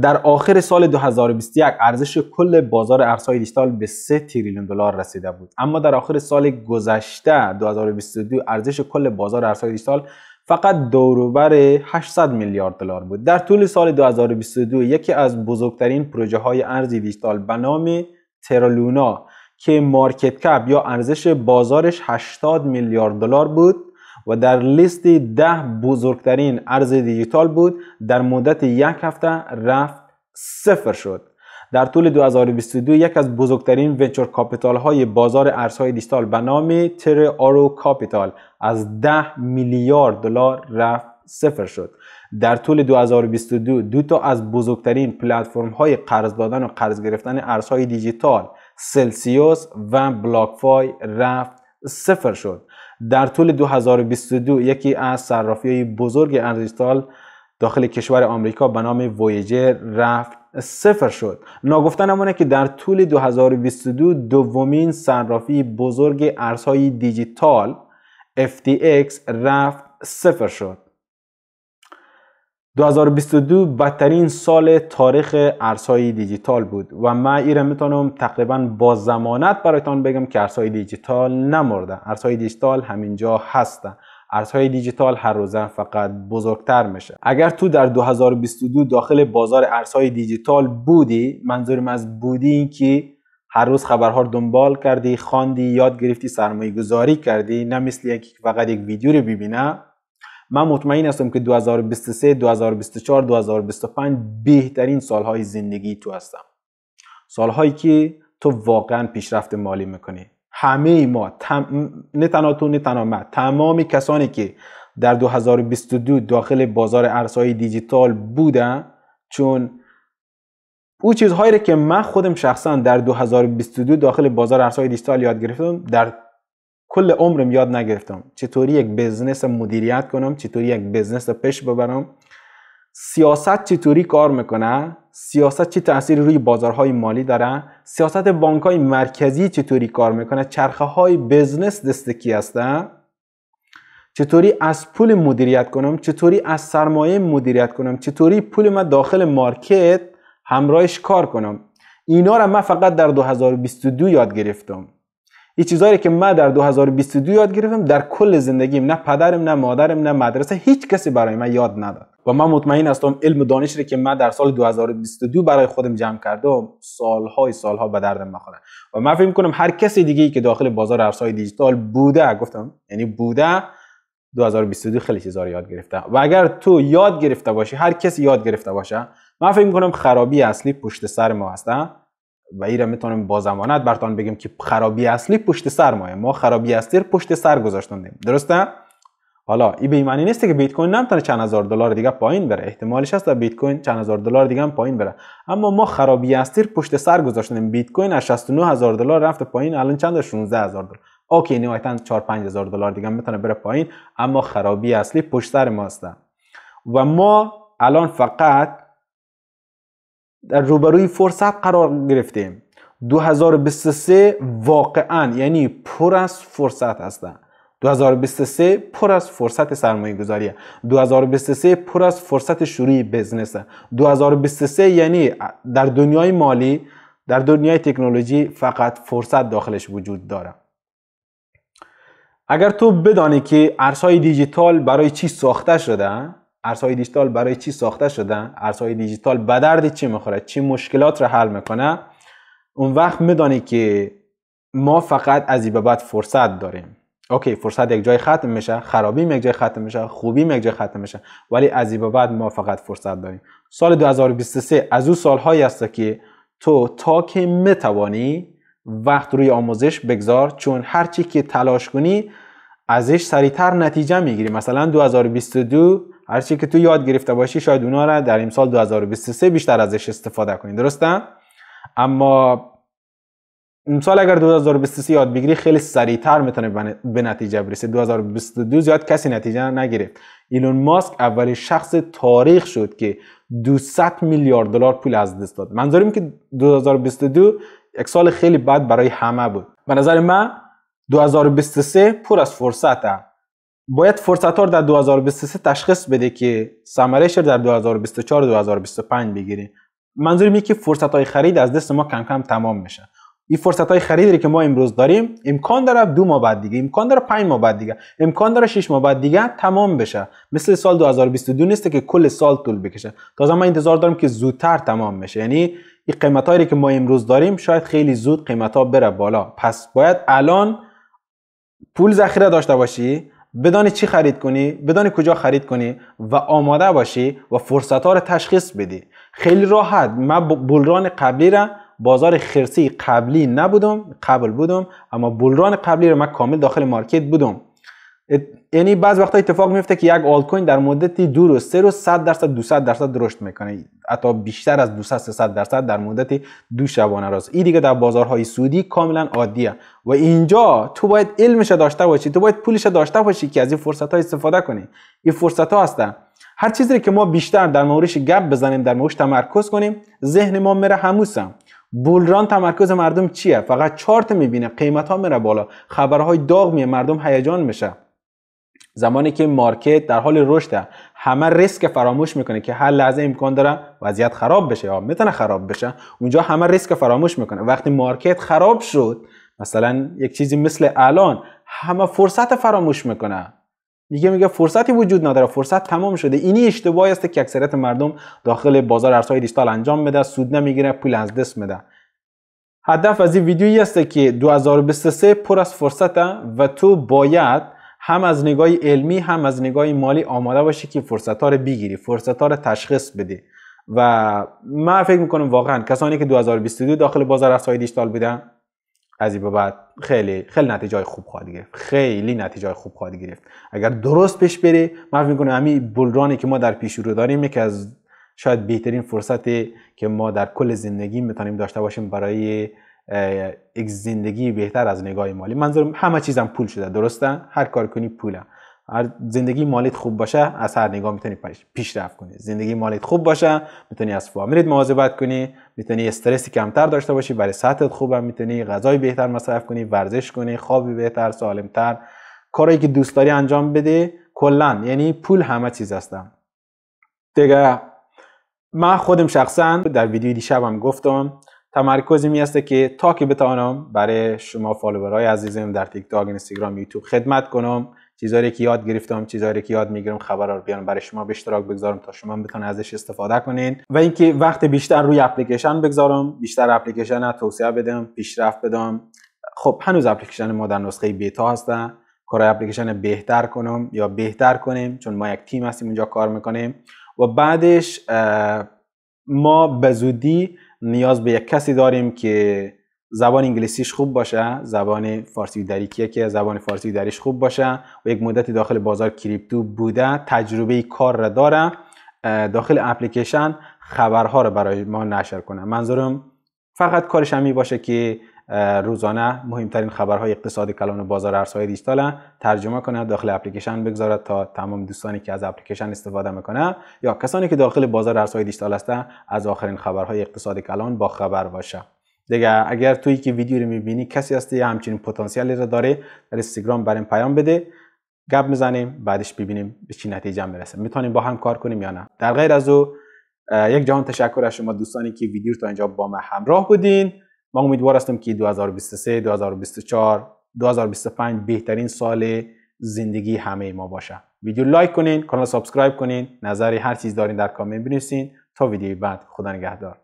در آخر سال 2021 ارزش کل بازار ارزهای دیجیتال به 3 تریلیون دلار رسیده بود اما در آخر سال گذشته 2022 ارزش کل بازار ارزهای دیجیتال فقط دوروبر 800 میلیارد دلار بود در طول سال 2022 یکی از بزرگترین پروژه های ارزی دیجیتال به نام ترالونا که مارکت کپ یا ارزش بازارش 80 میلیارد دلار بود و در لیست ده بزرگترین ارز دیجیتال بود در مدت یک هفته رفت صفر شد در طول 2022 یک از بزرگترین ونچر کاپیتال های بازار ارزهای دیجیتال به نام تر آرو کاپیتال از 10 میلیارد دلار رفت صفر شد در طول 2022 دو تا از بزرگترین پلتفرم های قرض دادن و قرض گرفتن ارزهای دیجیتال سلسیوس و بلاکفای رفت صفر شد در طول 2022 یکی از صرافی بزرگ ارزیستال داخل کشور آمریکا به نام وویجر رفت صفر شد نمونه که در طول 2022 دومین صرافی بزرگ ارزهای دیجیتال FTX رفت صفر شد 2022 بدترین سال تاریخ ارزهای دیجیتال بود و من ایره میتونم تقریبا با زمانت برایتان بگم که ارزهای دیجیتال نمرده ارزهای دیجیتال همینجا هسته ارزهای دیجیتال هر روزه فقط بزرگتر میشه اگر تو در 2022 داخل بازار ارزهای دیجیتال بودی منظورم از بودی این که هر روز خبرها رو دنبال کردی خواندی یاد گرفتی سرمایه گذاری کردی نه مثل یکی فقط یک ویدیو رو ببینه من مطمئن هستم که 2023 2024 2025 بهترین سالهای زندگی تو هستم سالهایی که تو واقعا پیشرفت مالی میکنی همه ما نه تنها تو نه تنها من تمامی کسانی که در 2022 داخل بازار ارزهای دیجیتال بودن چون او چیزهایی که من خودم شخصا در 2022 داخل بازار ارزهای دیجیتال یاد گرفتم در کل عمرم یاد نگرفتم چطوری یک بزنس مدیریت کنم چطوری یک بزنس رو پیش ببرم سیاست چطوری کار میکنه سیاست چه تاثیر روی بازارهای مالی داره سیاست بانک های مرکزی چطوری کار میکنه چرخه های بزنس دست کی هسته چطوری از پول مدیریت کنم چطوری از سرمایه مدیریت کنم چطوری پول من داخل مارکت همراهش کار کنم اینا رو من فقط در 2022 یاد گرفتم یه چیزایی که من در 2022 یاد گرفتم در کل زندگیم نه پدرم نه مادرم نه مدرسه هیچ کسی برای من یاد نداد و من مطمئن هستم علم و دانشی که من در سال 2022 برای خودم جمع کردم سالهای سالها به دردم میخوره و من فکر کنم هر کسی دیگه ای که داخل بازار ارزهای دیجیتال بوده گفتم یعنی بوده 2022 خیلی چیزا یاد گرفته و اگر تو یاد گرفته باشی هر کسی یاد گرفته باشه من فکر کنم خرابی اصلی پشت سر ما هسته و ایره میتونیم با زمانت برتان بگیم که خرابی اصلی پشت سر مایه ما خرابی اصلی پشت سر گذاشتیم درسته حالا این به معنی نیست که بیت کوین نمیتونه چند هزار دلار دیگه پایین بره احتمالش هست بیت کوین چند هزار دلار دیگه هم پایین بره اما ما خرابی استیر پشت سر گذاشتیم بیت کوین از 69 هزار دلار رفت پایین الان چند 16 هزار دلار اوکی نهایتا 4 5 هزار دلار دیگه میتونه بره پایین اما خرابی اصلی پشت سر ماست و ما الان فقط در روبروی فرصت قرار گرفتیم 2023 واقعا یعنی پر از فرصت هستند 2023 پر از فرصت سرمایه گذاریه 2023 پر از فرصت شروع بیزنسه 2023 یعنی در دنیای مالی در دنیای تکنولوژی فقط فرصت داخلش وجود داره اگر تو بدانی که ارزهای دیجیتال برای چی ساخته شده ارزهای دیجیتال برای چی ساخته شدن ارزهای دیجیتال به درد چی میخوره چی مشکلات رو حل میکنه اون وقت میدانی که ما فقط از این بعد فرصت داریم اوکی فرصت یک جای ختم میشه خرابی یک جای ختم میشه خوبی یک جای ختم میشه ولی از این بعد ما فقط فرصت داریم سال 2023 از اون سالهایی است که تو تا که میتوانی وقت روی آموزش بگذار چون هرچی که تلاش کنی ازش سریعتر نتیجه میگیری مثلا 2022 هرچی که تو یاد گرفته باشی شاید اونا را در امسال 2023 بیشتر ازش استفاده کنی درسته اما امسال اگر 2023 یاد بگیری خیلی سریعتر میتونه به نتیجه برسه 2022 زیاد کسی نتیجه نگرفت ایلون ماسک اولین شخص تاریخ شد که 200 میلیارد دلار پول از دست داد منظورم که 2022 یک سال خیلی بد برای همه بود به نظر من 2023 پر از فرصته باید فرصت ها رو در 2023 تشخیص بده که سمرهش در 2024 2025 بگیریم منظورم اینه که فرصت های خرید از دست ما کم کم تمام میشه. این فرصت های خریدی که ما امروز داریم امکان داره دو ماه بعد دیگه امکان داره 5 ماه بعد دیگه امکان داره 6 ماه بعد دیگه تمام بشه مثل سال 2022 نیست که کل سال طول بکشه تازه من انتظار دارم که زودتر تمام بشه یعنی این قیمت که ما امروز داریم شاید خیلی زود قیمت ها بره بالا پس باید الان پول ذخیره داشته باشی بدانی چی خرید کنی بدانی کجا خرید کنی و آماده باشی و فرصت ها رو تشخیص بدی خیلی راحت من بلران قبلی را بازار خرسی قبلی نبودم قبل بودم اما بلران قبلی رو من کامل داخل مارکت بودم یعنی بعض وقتا اتفاق میفته که یک آلت کوین در مدت دو روز سه روز 100 درصد 200 درصد رشد میکنه حتی بیشتر از 200 300 درصد در مدت دو شبانه روز این دیگه در بازارهای سودی کاملا عادیه و اینجا تو باید علمش داشته باشی تو باید پولش داشته باشی که از این فرصت ها استفاده کنی این فرصت ها هستن هر چیزی که ما بیشتر در موردش گپ بزنیم در موردش تمرکز کنیم ذهن ما میره هموسم بولران تمرکز مردم چیه فقط چارت میبینه قیمت ها میره بالا خبرهای داغ میه مردم هیجان میشه زمانی که مارکت در حال رشده همه ریسک فراموش میکنه که هر لحظه امکان داره وضعیت خراب بشه یا میتونه خراب بشه اونجا همه ریسک فراموش میکنه وقتی مارکت خراب شد مثلا یک چیزی مثل الان همه فرصت فراموش میکنه میگه میگه فرصتی وجود نداره فرصت تمام شده اینی اشتباهی است که اکثریت مردم داخل بازار ارزهای دیجیتال انجام میده سود نمیگیره پول از دست میده هدف از این ویدیویی است که 2023 پر از فرصت و تو باید هم از نگاه علمی هم از نگاه مالی آماده باشی که فرصت ها رو بگیری فرصت ها رو تشخیص بدی و من فکر میکنم واقعا کسانی که 2022 داخل بازار ارزهای دیجیتال بودن از این بعد خیلی خیلی نتیجه خوب خواهد گرفت خیلی نتیجه خوب خواهد گرفت اگر درست پیش بری من فکر میکنم همین بلرانی که ما در پیش رو داریم یکی از شاید بهترین فرصتی که ما در کل زندگی میتونیم داشته باشیم برای یک زندگی بهتر از نگاه مالی منظورم همه چیزم پول شده درسته هر کار کنی پوله هر زندگی مالیت خوب باشه از هر نگاه میتونی پیشرفت کنی زندگی مالیت خوب باشه میتونی از فامیلت مواظبت کنی میتونی استرسی کمتر داشته باشی برای صحتت خوبه میتونی غذای بهتر مصرف کنی ورزش کنی خوابی بهتر سالمتر کاری که دوست داری انجام بده کلا یعنی پول همه چیز هستم دیگه من خودم شخصا در ویدیو دیشبم گفتم تمرکزی است که تا که بتوانم برای شما فالوورهای عزیزم در تیک تاک اینستاگرام یوتیوب خدمت کنم چیزایی که یاد گرفتم چیزایی که یاد میگیرم خبرها رو بیان برای شما به اشتراک بگذارم تا شما بتونید ازش استفاده کنین و اینکه وقت بیشتر روی اپلیکیشن بگذارم بیشتر اپلیکیشن رو توسعه بدم پیشرفت بدم خب هنوز اپلیکیشن ما در نسخه بیتا هستن کار اپلیکیشن بهتر کنم یا بهتر کنیم چون ما یک تیم هستیم اونجا کار میکنیم و بعدش ما به زودی نیاز به یک کسی داریم که زبان انگلیسیش خوب باشه زبان فارسی دریکیه که زبان فارسی دریش خوب باشه و یک مدتی داخل بازار کریپتو بوده تجربه کار را داره داخل اپلیکیشن خبرها رو برای ما نشر کنه منظورم فقط کارش همی باشه که روزانه مهمترین خبرهای اقتصاد کلان و بازار ارزهای دیجیتال ترجمه کنه داخل اپلیکیشن بگذارد تا تمام دوستانی که از اپلیکیشن استفاده میکنه یا کسانی که داخل بازار ارزهای دیجیتال هستن از آخرین خبرهای اقتصاد کلان با خبر باشه دیگه اگر تویی که ویدیو رو میبینی کسی هستی همچین پتانسیلی رو داره در اینستاگرام برام پیام بده گپ میزنیم بعدش ببینیم به چی نتیجه میرسه میتونیم با هم کار کنیم یا نه در غیر از او یک جهان تشکر از شما دوستانی که ویدیو تا اینجا با ما همراه بودین ما امیدوار هستم که 2023 2024 2025 بهترین سال زندگی همه ما باشه ویدیو لایک کنین کانال سابسکرایب کنین نظری هر چیز دارین در کامنت بنویسین تا ویدیو بعد خدا نگهدار